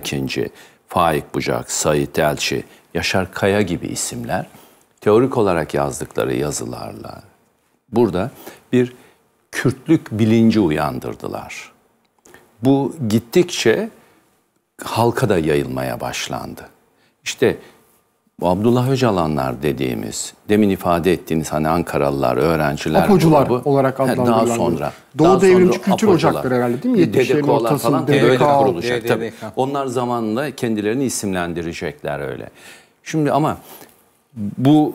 Talha Faik Bucak, Sait Elçi, Yaşar Kaya gibi isimler teorik olarak yazdıkları yazılarla burada bir Kürtlük bilinci uyandırdılar. Bu gittikçe halka da yayılmaya başlandı. İşte bu Abdullah Öcalanlar dediğimiz, demin ifade ettiğiniz hani Ankaralılar, öğrenciler Apocular grubu. olarak adlandırılan. Daha sonra. Doğu daha Devrimci sonra Kültür Apocular, Ocakları herhalde değil mi? DDK'lar ortası, falan DDK, öyle kurulacak. Onlar zamanla kendilerini isimlendirecekler öyle. Şimdi ama bu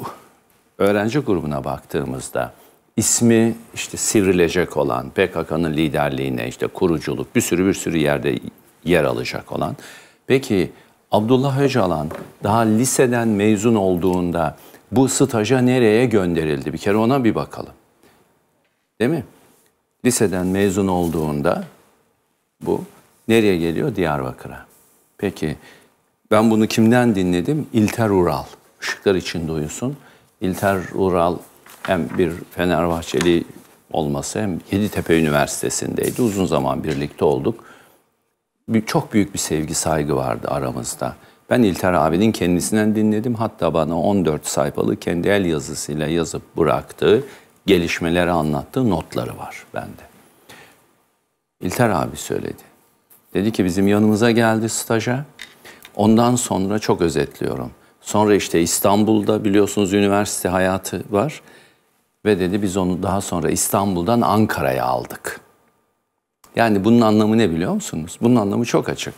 öğrenci grubuna baktığımızda ismi işte sivrilecek olan PKK'nın liderliğine işte kuruculuk bir sürü bir sürü yerde yer alacak olan. Peki Abdullah Öcalan daha liseden mezun olduğunda bu staja nereye gönderildi? Bir kere ona bir bakalım. Değil mi? Liseden mezun olduğunda bu nereye geliyor? Diyarbakır'a. Peki ben bunu kimden dinledim? İlter Ural. Işıklar için duyusun. İlter Ural hem bir Fenerbahçeli olması hem Yeditepe Üniversitesi'ndeydi. Uzun zaman birlikte olduk çok büyük bir sevgi saygı vardı aramızda. Ben İlter abinin kendisinden dinledim. Hatta bana 14 sayfalı kendi el yazısıyla yazıp bıraktığı gelişmeleri anlattığı notları var bende. İlter abi söyledi. Dedi ki bizim yanımıza geldi staja. Ondan sonra çok özetliyorum. Sonra işte İstanbul'da biliyorsunuz üniversite hayatı var. Ve dedi biz onu daha sonra İstanbul'dan Ankara'ya aldık. Yani bunun anlamı ne biliyor musunuz? Bunun anlamı çok açık.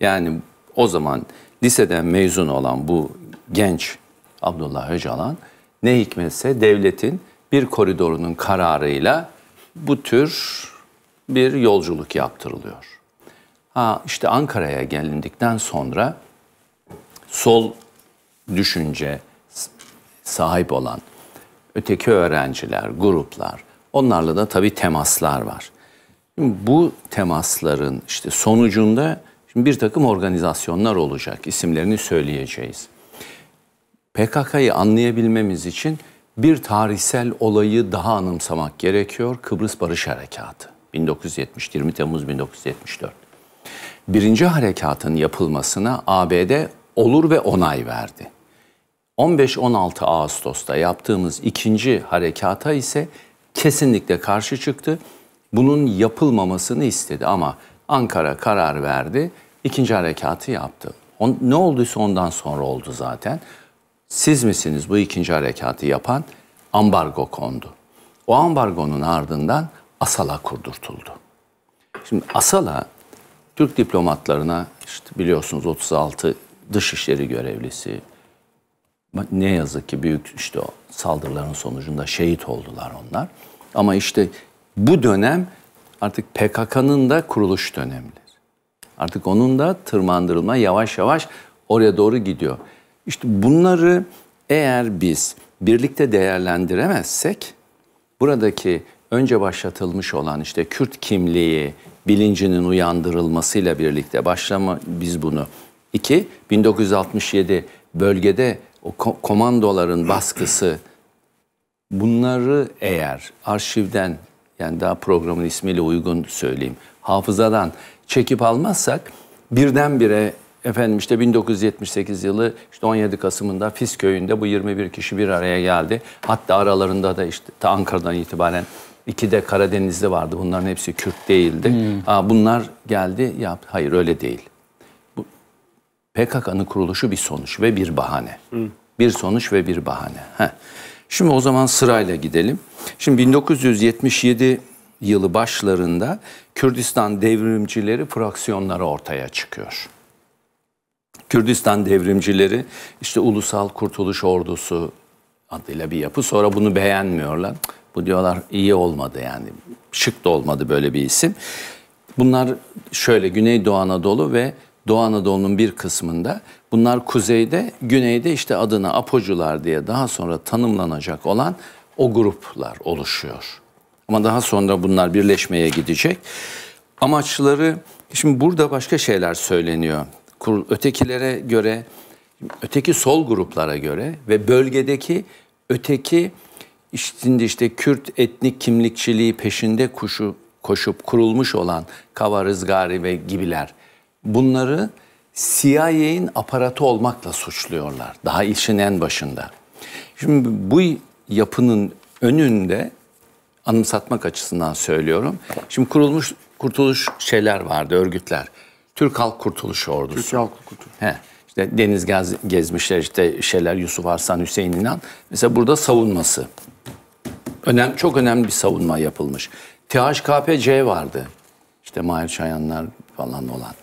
Yani o zaman liseden mezun olan bu genç Abdullah Öcalan ne hikmetse devletin bir koridorunun kararıyla bu tür bir yolculuk yaptırılıyor. Ha işte Ankara'ya gelindikten sonra sol düşünce sahip olan öteki öğrenciler, gruplar onlarla da tabii temaslar var. Bu temasların işte sonucunda şimdi bir takım organizasyonlar olacak. İsimlerini söyleyeceğiz. PKK'yı anlayabilmemiz için bir tarihsel olayı daha anımsamak gerekiyor. Kıbrıs Barış Harekatı 1970 20 Temmuz 1974. Birinci harekatın yapılmasına ABD olur ve onay verdi. 15-16 Ağustos'ta yaptığımız ikinci harekata ise kesinlikle karşı çıktı bunun yapılmamasını istedi ama Ankara karar verdi. ikinci harekatı yaptı. On, ne olduysa ondan sonra oldu zaten. Siz misiniz bu ikinci harekatı yapan? Ambargo kondu. O ambargonun ardından Asala kurdurtuldu. Şimdi Asala Türk diplomatlarına işte biliyorsunuz 36 dışişleri görevlisi ne yazık ki büyük işte o saldırıların sonucunda şehit oldular onlar. Ama işte bu dönem artık PKK'nın da kuruluş dönemidir. Artık onun da tırmandırılma yavaş yavaş oraya doğru gidiyor. İşte bunları eğer biz birlikte değerlendiremezsek buradaki önce başlatılmış olan işte Kürt kimliği bilincinin uyandırılmasıyla birlikte başlama biz bunu. İki, 1967 bölgede o komandoların baskısı bunları eğer arşivden yani daha programın ismiyle uygun söyleyeyim. Hafızadan çekip almazsak birdenbire efendim işte 1978 yılı işte 17 Kasım'ında Fis köyünde bu 21 kişi bir araya geldi. Hatta aralarında da işte ta Ankara'dan itibaren iki de Karadeniz'de vardı. Bunların hepsi Kürt değildi. Hmm. Aa, bunlar geldi. Ya hayır öyle değil. PKK'nın kuruluşu bir sonuç ve bir bahane. Hmm. Bir sonuç ve bir bahane. Heh. Şimdi o zaman sırayla gidelim. Şimdi 1977 yılı başlarında Kürdistan devrimcileri fraksiyonları ortaya çıkıyor. Kürdistan devrimcileri işte Ulusal Kurtuluş Ordusu adıyla bir yapı. Sonra bunu beğenmiyorlar. Bu diyorlar iyi olmadı yani. Şık da olmadı böyle bir isim. Bunlar şöyle Güneydoğu Anadolu ve Doğu Anadolu'nun bir kısmında. Bunlar kuzeyde, güneyde işte adına apocular diye daha sonra tanımlanacak olan o gruplar oluşuyor. Ama daha sonra bunlar birleşmeye gidecek. Amaçları, şimdi burada başka şeyler söyleniyor. Ötekilere göre, öteki sol gruplara göre ve bölgedeki öteki şimdi işte Kürt etnik kimlikçiliği peşinde kuşu koşup kurulmuş olan Kavarizgari ve gibiler bunları CIA'in aparatı olmakla suçluyorlar. Daha işin en başında. Şimdi bu yapının önünde anımsatmak açısından söylüyorum. Şimdi kurulmuş kurtuluş şeyler vardı, örgütler. Türk Halk Kurtuluş Ordusu. Türk Halk Kurtuluş. He. İşte deniz gaz, gezmişler işte şeyler Yusuf Arslan, Hüseyin İnan. Mesela burada savunması. Önem, çok önemli bir savunma yapılmış. THKPC vardı. İşte Mahir Çayanlar falan olan.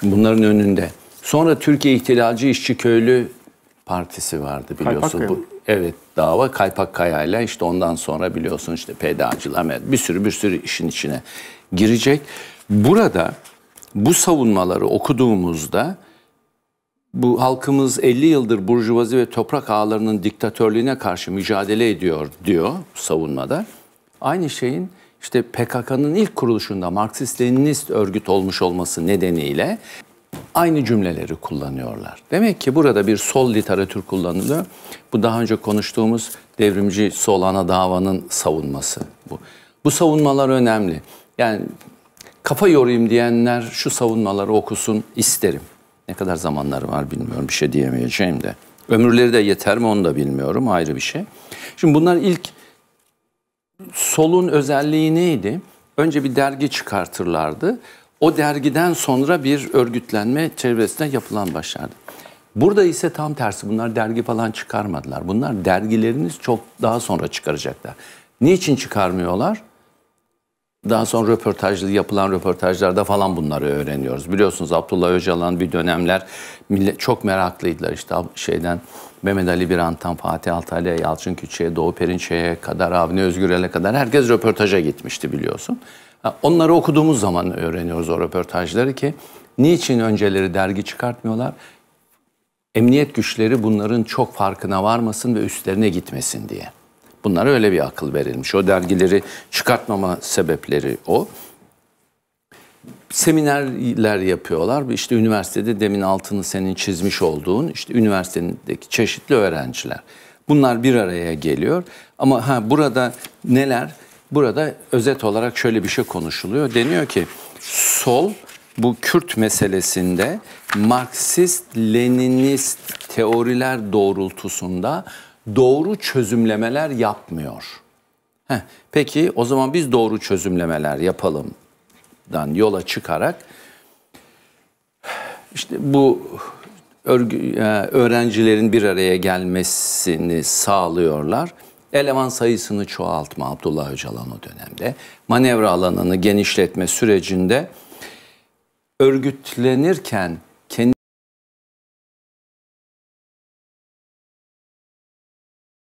Şimdi bunların önünde. Sonra Türkiye İhtilalci İşçi Köylü Partisi vardı biliyorsun. Bu, evet dava Kaypak Kaya ile işte ondan sonra biliyorsun işte PDA'cılar bir sürü bir sürü işin içine girecek. Burada bu savunmaları okuduğumuzda bu halkımız 50 yıldır burjuvazi ve toprak ağlarının diktatörlüğüne karşı mücadele ediyor diyor savunmada. Aynı şeyin işte PKK'nın ilk kuruluşunda Marksist-Leninist örgüt olmuş olması nedeniyle aynı cümleleri kullanıyorlar. Demek ki burada bir sol literatür kullanılıyor. Bu daha önce konuştuğumuz devrimci sol ana davanın savunması bu. Bu savunmalar önemli. Yani kafa yorayım diyenler şu savunmaları okusun isterim. Ne kadar zamanları var bilmiyorum bir şey diyemeyeceğim de. Ömürleri de yeter mi onu da bilmiyorum ayrı bir şey. Şimdi bunlar ilk solun özelliği neydi? Önce bir dergi çıkartırlardı. O dergiden sonra bir örgütlenme çevresine yapılan başlardı. Burada ise tam tersi bunlar dergi falan çıkarmadılar. Bunlar dergileriniz çok daha sonra çıkaracaklar. Niçin çıkarmıyorlar? Daha sonra röportajlı yapılan röportajlarda falan bunları öğreniyoruz. Biliyorsunuz Abdullah Öcalan bir dönemler çok meraklıydılar işte şeyden Mehmet Ali Birant'tan Fatih Altaylı'ya, Yalçın Küçük'e, Doğu Perinçe'ye kadar, Avni Özgürel'e kadar herkes röportaja gitmişti biliyorsun. Onları okuduğumuz zaman öğreniyoruz o röportajları ki niçin önceleri dergi çıkartmıyorlar? Emniyet güçleri bunların çok farkına varmasın ve üstlerine gitmesin diye. Bunlara öyle bir akıl verilmiş. O dergileri çıkartmama sebepleri o seminerler yapıyorlar. İşte üniversitede demin altını senin çizmiş olduğun işte üniversitedeki çeşitli öğrenciler. Bunlar bir araya geliyor. Ama ha burada neler? Burada özet olarak şöyle bir şey konuşuluyor. Deniyor ki sol bu Kürt meselesinde Marksist-Leninist teoriler doğrultusunda doğru çözümlemeler yapmıyor. Heh, peki o zaman biz doğru çözümlemeler yapalım dan yola çıkarak işte bu e, öğrencilerin bir araya gelmesini sağlıyorlar. Eleman sayısını çoğaltma Abdullah Öcalan o dönemde. Manevra alanını genişletme sürecinde örgütlenirken